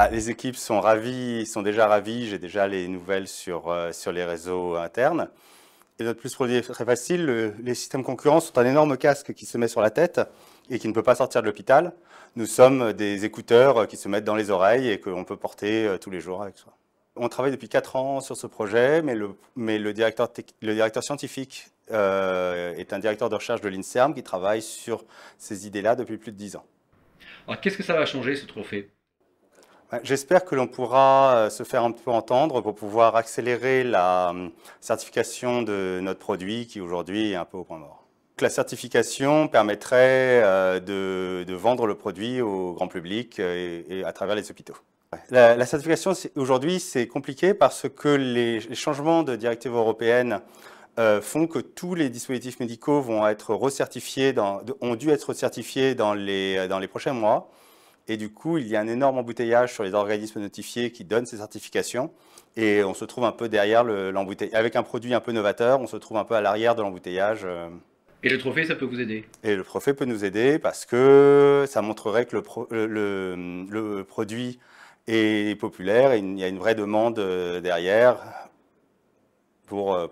Ah, les équipes sont ravies, sont déjà ravies. J'ai déjà les nouvelles sur, euh, sur les réseaux internes. Et notre plus produit est très facile. les systèmes concurrents sont un énorme casque qui se met sur la tête et qui ne peut pas sortir de l'hôpital. Nous sommes des écouteurs euh, qui se mettent dans les oreilles et qu'on peut porter euh, tous les jours avec soi. On travaille depuis 4 ans sur ce projet, mais le, mais le, directeur, le directeur scientifique est un directeur de recherche de l'INSERM qui travaille sur ces idées-là depuis plus de 10 ans. Alors qu'est-ce que ça va changer ce trophée bah, j'espère que l'on pourra euh, se faire un peu entendre pour pouvoir accélérer la hum, certification de notre produit qui aujourd'hui est un peu au point mort. La certification permettrait euh, de, vendre le produit au grand public euh, et, à travers les hôpitaux. La, certification aujourd'hui c'est compliqué parce que les, changements de directive européenne font que tous les dispositifs médicaux vont être recertifiés, ont dû être certifiés dans les prochains mois. Et du coup, il y a un énorme embouteillage sur les organismes notifiés qui donnent ces certifications. Et on se trouve un peu derrière l'embouteillage. Avec un produit un peu novateur, on se trouve un peu à l'arrière de l'embouteillage. Euh. Et le trophée, ça peut vous aider Et le trophée peut nous aider parce que ça montrerait que le, le, produit est populaire et il y a une vraie demande euh, derrière pour euh,